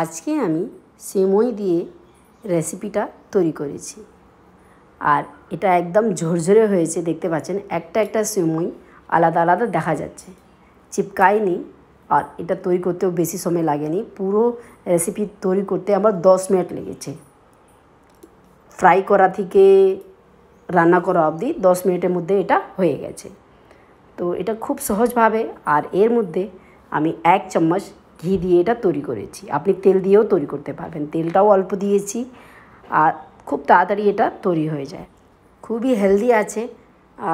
আজকে আমি সেমই দিয়ে রেসিপিটা তৈরি করেছি আর এটা একদম ঝরঝরে হয়েছে দেখতে পাচ্ছেন একটা একটা সেমই আলাদা আলাদা দেখা যাচ্ছে চিপকায়নি আর এটা তৈরি করতেও বেশি সময় লাগেনি পুরো রেসিপি তৈরি করতে আমার দশ মিনিট লেগেছে ফ্রাই করা থেকে রান্না করা অবধি দশ মিনিটের মধ্যে এটা হয়ে গেছে তো এটা খুব সহজভাবে আর এর মধ্যে আমি এক চামচ ঘি দিয়ে এটা তৈরি করেছি আপনি তেল দিয়েও তৈরি করতে পারবেন তেলটাও অল্প দিয়েছি আর খুব তাড়াতাড়ি এটা তৈরি হয়ে যায় খুবই হেলদি আছে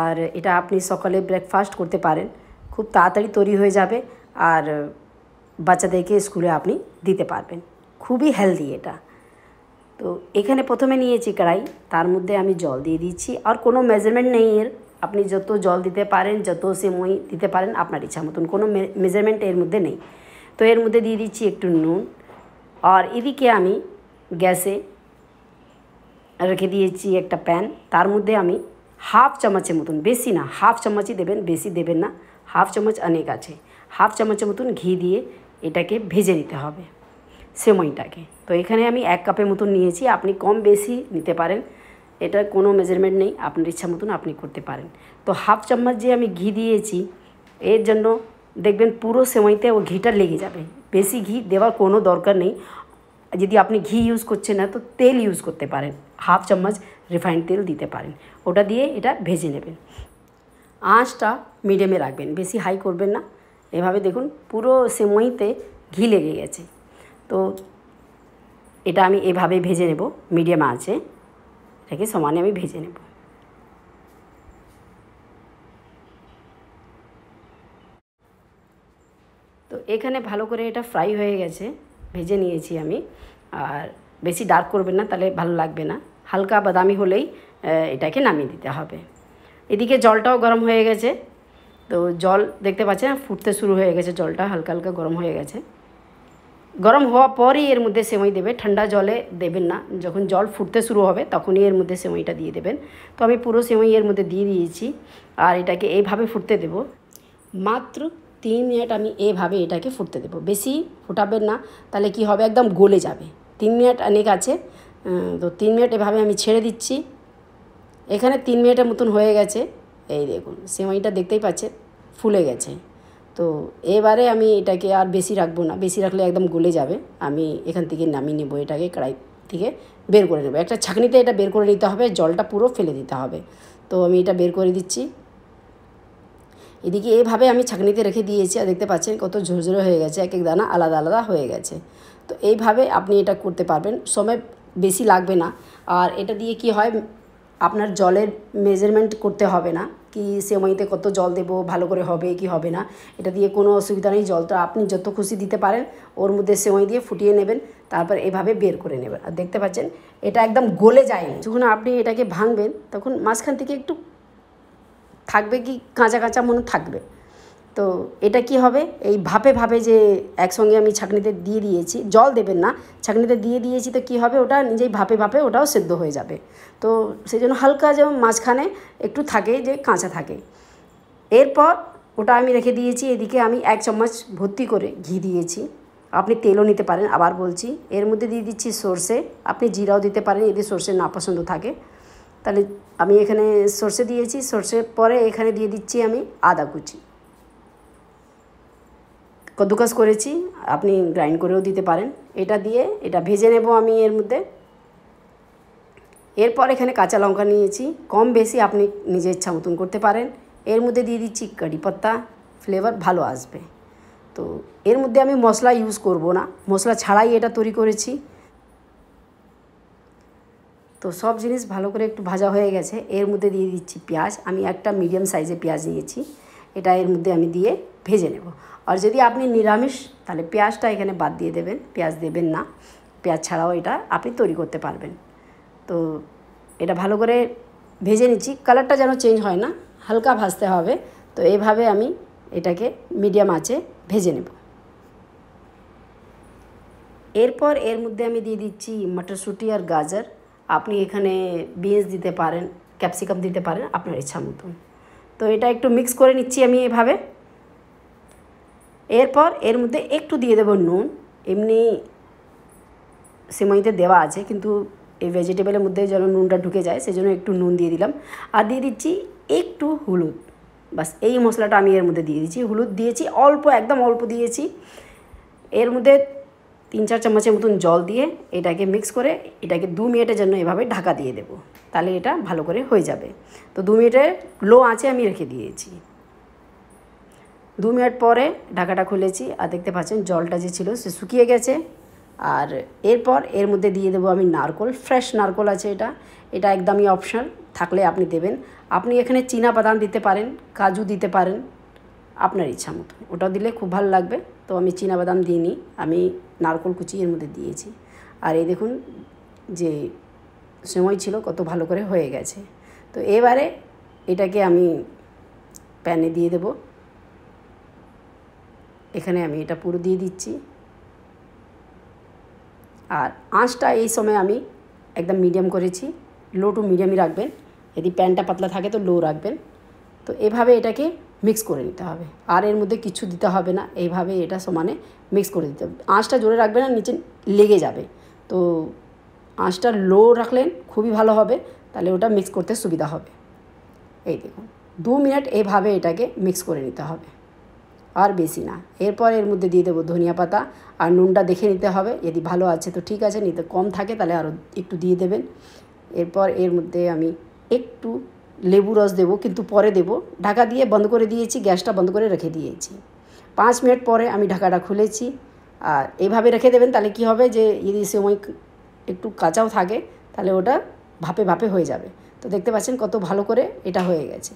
আর এটা আপনি সকালে ব্রেকফাস্ট করতে পারেন খুব তাড়াতাড়ি তৈরি হয়ে যাবে আর বাচ্চাদেরকে স্কুলে আপনি দিতে পারবেন খুবই হেলদি এটা তো এখানে প্রথমে নিয়েছি কড়াই তার মধ্যে আমি জল দিয়ে দিচ্ছি আর কোনো মেজারমেন্ট নেই এর আপনি যত জল দিতে পারেন যত মই দিতে পারেন আপনার ইচ্ছা মতন কোনো মেজারমেন্ট এর মধ্যে নেই তো এর মধ্যে দিয়ে দিচ্ছি একটু নুন আর এদিকে আমি গ্যাসে রেখে দিয়েছি একটা প্যান তার মধ্যে আমি হাফ চামচের মতন বেশি না হাফ চামচই দেবেন বেশি দেবেন না হাফ চামচ অনেক আছে হাফ চামচের মতন ঘি দিয়ে এটাকে ভেজে নিতে হবে সেমইটাকে তো এখানে আমি এক কাপের মতন নিয়েছি আপনি কম বেশি নিতে পারেন এটা কোনো মেজারমেন্ট নেই আপনার ইচ্ছা মতন আপনি করতে পারেন তো হাফ চামচ যে আমি ঘি দিয়েছি এর জন্য দেখবেন পুরো সেমাইতে ও ঘিটা লেগে যাবে বেশি ঘি দেওয়ার কোনো দরকার নেই যদি আপনি ঘি ইউজ করছেন না তো তেল ইউজ করতে পারেন হাফ চামচ রিফাইন্ড তেল দিতে পারেন ওটা দিয়ে এটা ভেজে নেবেন আঁচটা মিডিয়ামে রাখবেন বেশি হাই করবেন না এভাবে দেখুন পুরো সেমইতে ঘি লেগে গেছে তো এটা আমি এভাবে ভেজে নেব মিডিয়াম আঁচে এটাকে সমানে আমি ভেজে নেবো এখানে ভালো করে এটা ফ্রাই হয়ে গেছে ভেজে নিয়েছি আমি আর বেশি ডার্ক করবেন না তাহলে ভালো লাগবে না হালকা বাদামি হলেই এটাকে নামিয়ে দিতে হবে এদিকে জলটাও গরম হয়ে গেছে তো জল দেখতে পাচ্ছেন ফুটতে শুরু হয়ে গেছে জলটা হালকা হালকা গরম হয়ে গেছে গরম হওয়া পরই এর মধ্যে সেমাই দেবে ঠান্ডা জলে দেবেন না যখন জল ফুটতে শুরু হবে তখনই এর মধ্যে সেমাইটা দিয়ে দেবেন তো আমি পুরো সেমাই এর মধ্যে দিয়ে দিয়েছি আর এটাকে এইভাবে ফুটতে দেব মাত্র তিন মিনিট আমি এভাবে এটাকে ফুটতে দেবো বেশি ফোটাবেন না তাহলে কি হবে একদম গলে যাবে তিন মিনিট অনেক আছে তো তিন মিনিট এভাবে আমি ছেড়ে দিচ্ছি এখানে তিন মিনিটের মতন হয়ে গেছে এই দেখুন সেমাইটা দেখতেই পাচ্ছে ফুলে গেছে তো এবারে আমি এটাকে আর বেশি রাখবো না বেশি রাখলে একদম গলে যাবে আমি এখান থেকে নামিয়ে নেবো এটাকে কড়াই থেকে বের করে নেবো একটা ছাঁকনিতে এটা বের করে নিতে হবে জলটা পুরো ফেলে দিতে হবে তো আমি এটা বের করে দিচ্ছি এদিকে এভাবে আমি ছাঁকনিতে রেখে দিয়েছি আর দেখতে পাচ্ছেন কত ঝরঝরে হয়ে গেছে এক এক দানা আলাদা আলাদা হয়ে গেছে তো এইভাবে আপনি এটা করতে পারবেন সময় বেশি লাগবে না আর এটা দিয়ে কি হয় আপনার জলের মেজারমেন্ট করতে হবে না কি সেমাইতে কত জল দেব ভালো করে হবে কি হবে না এটা দিয়ে কোনো অসুবিধা নেই জলটা আপনি যত খুশি দিতে পারেন ওর মধ্যে সেমাই দিয়ে ফুটিয়ে নেবেন তারপর এভাবে বের করে নেবেন আর দেখতে পাচ্ছেন এটা একদম গলে যায়নি যখন আপনি এটাকে ভাঙবেন তখন মাঝখান থেকে একটু থাকবে কি কাঁচা কাঁচা মনে থাকবে তো এটা কি হবে এই ভাপে ভাপে যে একসঙ্গে আমি ছাঁকনিতে দিয়ে দিয়েছি জল দেবেন না ছাঁকনিতে দিয়ে দিয়েছি তো কি হবে ওটা নিজেই ভাপে ভাপে ওটাও সেদ্ধ হয়ে যাবে তো সেই জন্য হালকা যেমন মাঝখানে একটু থাকে যে কাঁচা থাকে এরপর ওটা আমি রেখে দিয়েছি এদিকে আমি এক চামচ ভর্তি করে ঘি দিয়েছি আপনি তেলও নিতে পারেন আবার বলছি এর মধ্যে দিয়ে দিচ্ছি সর্ষে আপনি জিরাও দিতে পারেন যদি সর্ষে না পছন্দ থাকে তাহলে আমি এখানে সর্ষে দিয়েছি সর্ষের পরে এখানে দিয়ে দিচ্ছি আমি আদা কুচি কদ্দুকাস করেছি আপনি গ্রাইন্ড করেও দিতে পারেন এটা দিয়ে এটা ভেজে নেব আমি এর মধ্যে এরপর এখানে কাঁচা লঙ্কা নিয়েছি কম বেশি আপনি নিজের ইচ্ছা মতন করতে পারেন এর মধ্যে দিয়ে দিচ্ছি কারি পাত্তা ফ্লেভার ভালো আসবে তো এর মধ্যে আমি মশলা ইউজ করব না মশলা ছাড়াই এটা তৈরি করেছি তো সব জিনিস ভালো করে একটু ভাজা হয়ে গেছে এর মধ্যে দিয়ে দিচ্ছি পেঁয়াজ আমি একটা মিডিয়াম সাইজে পেঁয়াজ নিয়েছি এটা এর মধ্যে আমি দিয়ে ভেজে নেব আর যদি আপনি নিরামিষ তাহলে পেঁয়াজটা এখানে বাদ দিয়ে দেবেন পেঁয়াজ দেবেন না পেঁয়াজ ছাড়াও এটা আপনি তৈরি করতে পারবেন তো এটা ভালো করে ভেজে নিচ্ছি কালারটা যেন চেঞ্জ হয় না হালকা ভাজতে হবে তো এইভাবে আমি এটাকে মিডিয়াম আঁচে ভেজে নেব এরপর এর মধ্যে আমি দিয়ে দিচ্ছি মটরশুঁটি আর গাজর আপনি এখানে বিনস দিতে পারেন ক্যাপসিকাম দিতে পারেন আপনার ইচ্ছা মতো তো এটা একটু মিক্স করে নিচ্ছি আমি এভাবে এরপর এর মধ্যে একটু দিয়ে দেব নুন এমনি সিমাইতে দেওয়া আছে কিন্তু এই ভেজিটেবলের মধ্যে যেন নুনটা ঢুকে যায় সেজন্য একটু নুন দিয়ে দিলাম আর দিয়ে দিচ্ছি একটু হলুদ বাস এই মশলাটা আমি এর মধ্যে দিয়ে দিচ্ছি হলুদ দিয়েছি অল্প একদম অল্প দিয়েছি এর মধ্যে তিন চার চামচের মতন জল দিয়ে এটাকে মিক্স করে এটাকে দু মিনিটের জন্য এভাবে ঢাকা দিয়ে দেব তাহলে এটা ভালো করে হয়ে যাবে তো দু মিনিটে লো আঁচে আমি রেখে দিয়েছি দু মিনিট পরে ঢাকাটা খুলেছি আর দেখতে পাচ্ছেন জলটা যে ছিল সে শুকিয়ে গেছে আর এরপর এর মধ্যে দিয়ে দেবো আমি নারকোল ফ্রেশ নারকোল আছে এটা এটা একদমই অপশান থাকলে আপনি দেবেন আপনি এখানে চীনা বাদাম দিতে পারেন কাজু দিতে পারেন আপনার ইচ্ছা মতো ওটা দিলে খুব ভালো লাগবে তো আমি বাদাম দিইনি আমি নারকল কুচি এর মধ্যে দিয়েছি আর এই দেখুন যে সময় ছিল কত ভালো করে হয়ে গেছে তো এবারে এটাকে আমি প্যানে দিয়ে দেব এখানে আমি এটা পুরো দিয়ে দিচ্ছি আর আঁচটা এই সময় আমি একদম মিডিয়াম করেছি লো টু মিডিয়ামই রাখবেন যদি প্যানটা পাতলা থাকে তো লো রাখবেন তো এভাবে এটাকে মিক্স করে নিতে হবে আর এর মধ্যে কিছু দিতে হবে না এইভাবে এটা সমানে মিক্স করে দিতে হবে আঁচটা জোরে রাখবে না নিচে লেগে যাবে তো আঁচটা লো রাখলেন খুবই ভালো হবে তাহলে ওটা মিক্স করতে সুবিধা হবে এই দেখুন দু মিনিট এইভাবে এটাকে মিক্স করে নিতে হবে আর বেশি না এরপর এর মধ্যে দিয়ে দেবো ধনিয়া পাতা আর নুনটা দেখে নিতে হবে যদি ভালো আছে তো ঠিক আছে নিতে কম থাকে তাহলে আরও একটু দিয়ে দেবেন এরপর এর মধ্যে আমি একটু লেবু রস দেবো কিন্তু পরে দেবো ঢাকা দিয়ে বন্ধ করে দিয়েছি গ্যাসটা বন্ধ করে রেখে দিয়েছি পাঁচ মিনিট পরে আমি ঢাকাটা খুলেছি আর এইভাবে রেখে দেবেন তাহলে কি হবে যে যদি সময় একটু কাঁচাও থাকে তাহলে ওটা ভাপে ভাপে হয়ে যাবে তো দেখতে পাচ্ছেন কত ভালো করে এটা হয়ে গেছে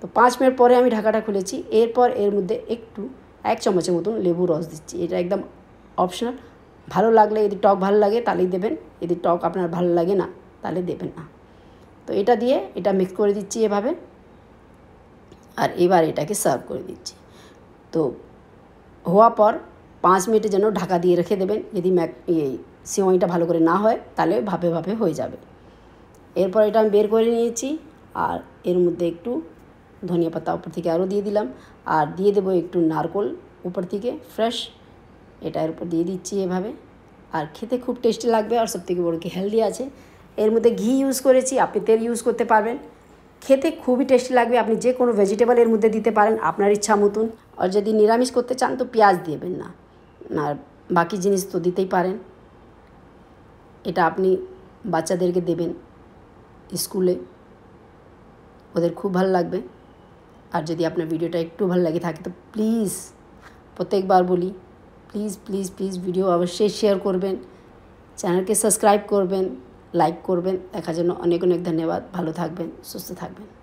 তো পাঁচ মিনিট পরে আমি ঢাকাটা খুলেছি এরপর এর মধ্যে একটু এক চামচের মতন লেবু রস দিচ্ছি এটা একদম অপশনাল ভালো লাগলে যদি টক ভালো লাগে তাহলেই দেবেন যদি টক আপনার ভালো লাগে না তাহলে দেবেন না তো এটা দিয়ে এটা মিক্স করে দিচ্ছি এভাবে আর এবার এটাকে সার্ভ করে দিচ্ছি তো হওয়া পর পাঁচ মিনিটে যেন ঢাকা দিয়ে রেখে দেবেন যদি ম্যাক ইয়ে সিমাইটা ভালো করে না হয় তাহলে ভাবে ভাবে হয়ে যাবে এরপর এটা আমি বের করে নিয়েছি আর এর মধ্যে একটু ধনিয়া পাতা উপর থেকে আরও দিয়ে দিলাম আর দিয়ে দেবো একটু নারকোল উপর থেকে ফ্রেশ এটা এর উপর দিয়ে দিচ্ছি এভাবে আর খেতে খুব টেস্টি লাগবে আর সবথেকে বড় কি হেলদি আছে এর মধ্যে ঘি ইউজ করেছি আপনি তেল ইউজ করতে পারবেন খেতে খুবই টেস্টি লাগবে আপনি যে কোনো ভেজিটেবল এর মধ্যে দিতে পারেন আপনার ইচ্ছা মতন আর যদি নিরামিষ করতে চান তো পেঁয়াজ দেবেন না আর বাকি জিনিস তো দিতেই পারেন এটা আপনি বাচ্চাদেরকে দেবেন স্কুলে ওদের খুব ভালো লাগবে আর যদি আপনার ভিডিওটা একটু ভালো লাগে থাকে তো প্লিজ প্রত্যেকবার বলি প্লিজ প্লিজ প্লিজ ভিডিও অবশ্যই শেয়ার করবেন চ্যানেলকে সাবস্ক্রাইব করবেন লাইক করবেন দেখার জন্য অনেক অনেক ধন্যবাদ ভালো থাকবেন সুস্থ থাকবেন